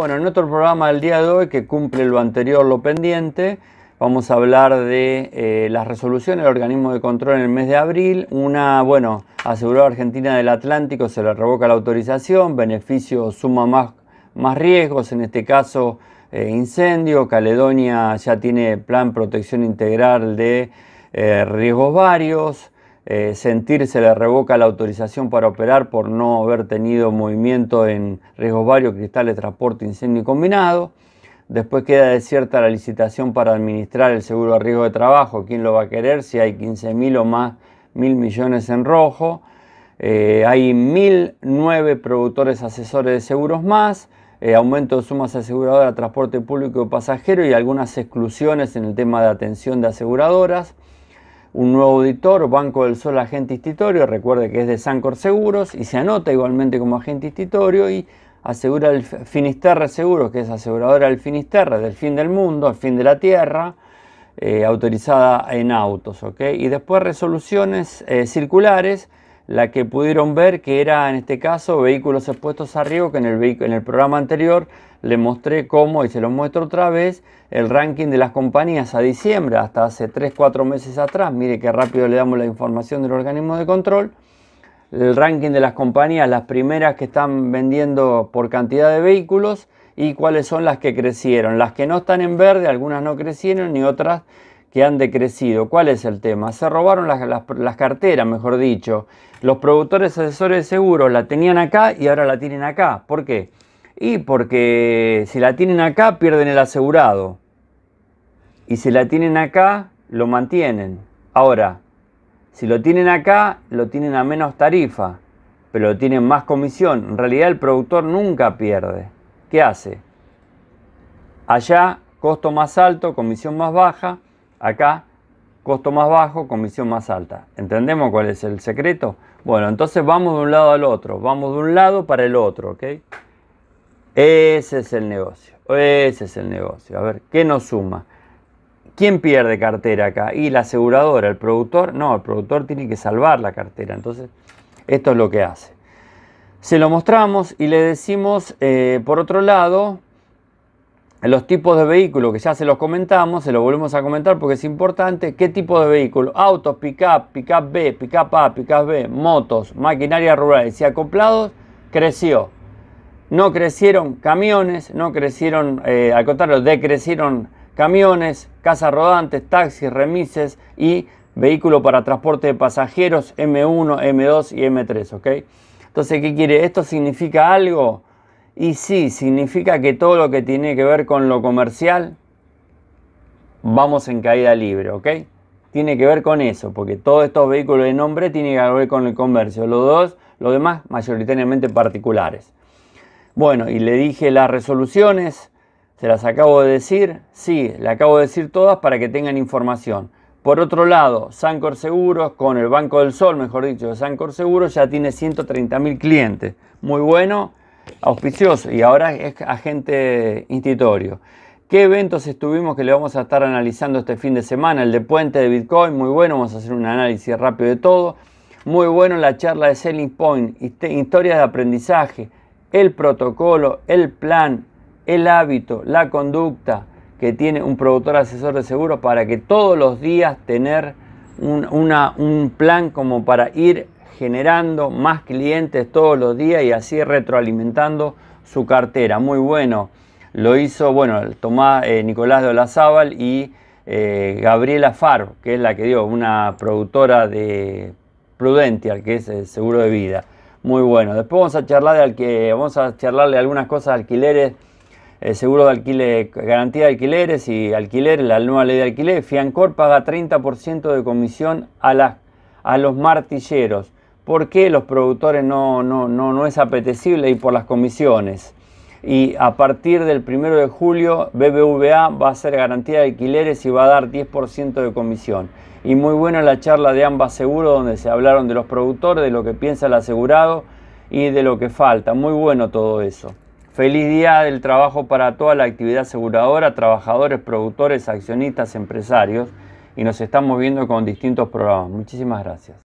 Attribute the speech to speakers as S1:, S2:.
S1: Bueno, en otro programa del día de hoy que cumple lo anterior, lo pendiente, vamos a hablar de eh, las resoluciones del organismo de control en el mes de abril. Una, bueno, aseguró Argentina del Atlántico, se le revoca la autorización, beneficio suma más, riesgos, en este caso eh, incendio, Caledonia ya tiene plan protección integral de eh, riesgos varios eh, sentir se le revoca la autorización para operar por no haber tenido movimiento en riesgos varios, cristales, transporte, incendio y combinado. Después queda desierta la licitación para administrar el seguro a riesgo de trabajo. ¿Quién lo va a querer si hay 15 mil o más mil millones en rojo? Eh, hay hay nueve productores asesores de seguros más. Eh, aumento de sumas aseguradoras, transporte público y pasajero y algunas exclusiones en el tema de atención de aseguradoras un nuevo auditor, Banco del Sol agente institorio, recuerde que es de Sancor Seguros y se anota igualmente como agente institorio y asegura el Finisterre Seguros, que es aseguradora del Finisterre, del fin del mundo, el fin de la tierra, eh, autorizada en autos. ¿ok? Y después resoluciones eh, circulares la que pudieron ver, que era en este caso vehículos expuestos a riesgo, que en el, en el programa anterior le mostré cómo, y se lo muestro otra vez, el ranking de las compañías a diciembre, hasta hace 3-4 meses atrás, mire qué rápido le damos la información del organismo de control, el ranking de las compañías, las primeras que están vendiendo por cantidad de vehículos y cuáles son las que crecieron, las que no están en verde, algunas no crecieron ni otras que han decrecido. ¿Cuál es el tema? Se robaron las, carteras, mejor dicho. Los productores asesores de seguros la tenían acá y ahora la tienen acá. ¿Por qué? Y porque si la tienen acá pierden el asegurado. Y si la tienen acá, lo mantienen. Ahora, si lo tienen acá, lo tienen a menos tarifa, pero lo tienen más comisión. En realidad el productor nunca pierde. ¿Qué hace? Allá, costo más alto, comisión más baja Acá, costo más bajo, comisión más alta. ¿Entendemos cuál es el secreto? Bueno, entonces vamos de un lado al otro, vamos de un lado para el otro, ¿ok? Ese es el negocio, ese es el negocio. A ver, ¿qué nos suma? ¿Quién pierde cartera acá? ¿Y la aseguradora? ¿El productor? No, el productor tiene que salvar la cartera. Entonces, esto es lo que hace. Se lo mostramos y le decimos, eh, por otro lado, los tipos de vehículos que ya se los comentamos, se los volvemos a comentar porque es importante. ¿Qué tipo de vehículos? Autos, pick-up, pick-up B, pick-up A, pick B, motos, maquinaria rural y acoplados, creció. No crecieron camiones, no crecieron, eh, al contrario, decrecieron camiones, casas rodantes, taxis, remises y vehículos para transporte de pasajeros M1, M2 y M3. Entonces, ¿qué quiere? ¿Esto significa algo? Y sí, significa que todo lo que tiene que ver con lo comercial, vamos en caída libre, ¿ok? Tiene que ver con eso, porque todos estos vehículos de nombre tienen que ver con el comercio. Los dos, los demás, mayoritariamente particulares. Bueno, y le dije las resoluciones, se las acabo de decir. Sí, le acabo de decir todas para que tengan información. Por otro lado, Sancor Seguros, con el Banco del Sol, mejor dicho, Sancor Seguros, ya tiene 130.000 clientes. Muy bueno, auspicioso y ahora es agente institutorio. ¿Qué eventos estuvimos que le vamos a estar analizando este fin de semana? El de Puente de Bitcoin, muy bueno, vamos a hacer un análisis rápido de todo. Muy bueno la charla de Selling Point, historias de aprendizaje, el protocolo, el plan, el hábito, la conducta que tiene un productor asesor de seguros para que todos los días tener un, un plan como para ir generando más clientes todos los días y así retroalimentando su cartera. Muy bueno. Lo hizo, bueno, Tomás eh, Nicolás de Olazábal y eh, Gabriela Faro, que es la que dio, una productora de Prudential, que es el eh, seguro de vida. Muy bueno. Después vamos a charlar de vamos a charlarle algunas cosas alquileres, seguro de alquiler, garantía de alquileres y alquileres, la nueva ley de alquiler. Fiancor paga 30% de comisión a los martilleros por qué los productores no, no, no, no es apetecible y por las comisiones. Y a partir del 1 de julio, BBVA va a ser garantía de alquileres y va a dar 10% de comisión. Y muy buena la charla de ambas seguros, donde se hablaron de los productores, de lo que piensa el asegurado y de lo que falta. Muy bueno todo eso. Feliz día del trabajo para toda la actividad aseguradora, trabajadores, productores, accionistas, empresarios. Y nos estamos viendo con distintos programas. Muchísimas gracias.